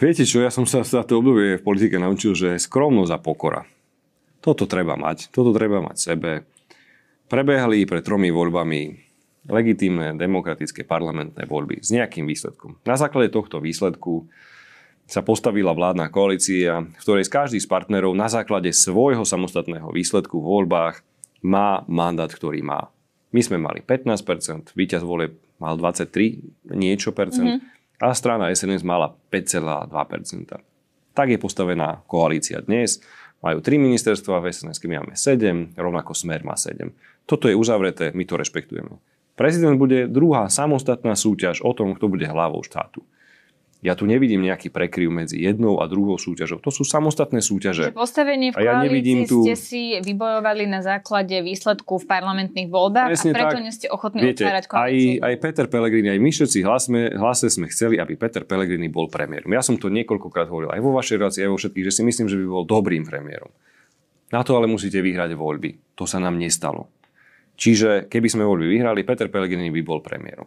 Viete čo, ja som sa za to obdobie v politike naučil, že skromnosť a pokora. Toto treba mať, toto treba mať sebe. Prebehli pred tromi voľbami legitímne demokratické parlamentné voľby s nejakým výsledkom. Na základe tohto výsledku sa postavila vládna koalícia, v ktorej každý z partnerov na základe svojho samostatného výsledku v voľbách má mandát, ktorý má. My sme mali 15%, víťaz vole mal 23 niečo percent. Mm-hmm a strana SNS mala 5,2%. Tak je postavená koalícia dnes. Majú 3 ministerstva, v SNS máme 7, rovnako Smer má 7. Toto je uzavreté, my to rešpektujeme. Prezident bude druhá samostatná súťaž o tom, kto bude hlavou štátu. Ja tu nevidím nejaký prekryv medzi jednou a druhou súťažou. To sú samostatné súťaže. Čiže postavenie v ja tu... ste si vybojovali na základe výsledku v parlamentných voľbách Presne a preto tak. nie ste ochotní Viete, otvárať koalíciu. Aj, aj Peter Pellegrini, aj my všetci hlasme, hlase sme chceli, aby Peter Pellegrini bol premiérom. Ja som to niekoľkokrát hovoril aj vo vašej relácii, aj vo všetkých, že si myslím, že by bol dobrým premiérom. Na to ale musíte vyhrať voľby. To sa nám nestalo. Čiže keby sme voľby vyhrali, Peter Pellegrini by bol premiérom.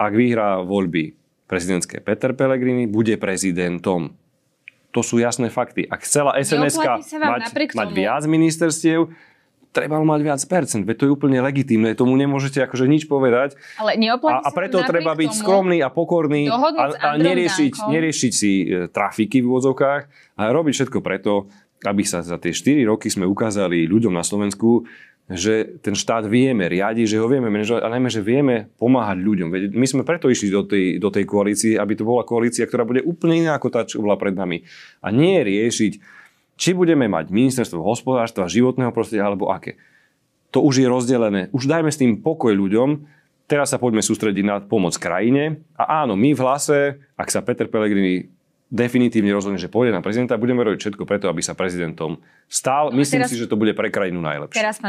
Ak vyhrá voľby prezidentské Peter Pellegrini bude prezidentom. To sú jasné fakty. Ak chcela sns mať, mať viac ministerstiev, treba mať viac percent, veď to je úplne legitimné, tomu nemôžete akože nič povedať. Ale a, a preto treba byť skromný a pokorný a, a neriešiť, neriešiť si e, trafiky v vozovkách a robiť všetko preto, aby sa za tie 4 roky sme ukázali ľuďom na Slovensku, že ten štát vieme riadiť, že ho vieme manažovať a najmä, že vieme pomáhať ľuďom. Veď my sme preto išli do tej, do tej koalície, aby to bola koalícia, ktorá bude úplne iná ako tá, čo bola pred nami. A nie riešiť, či budeme mať ministerstvo hospodárstva, životného prostredia alebo aké. To už je rozdelené. Už dajme s tým pokoj ľuďom, teraz sa poďme sústrediť na pomoc krajine. A áno, my v hlase, ak sa Peter Pellegrini definitívne rozhodne, že pôjde na prezidenta, budeme robiť všetko preto, aby sa prezidentom stal. No Myslím teraz, si, že to bude pre krajinu najlepšie.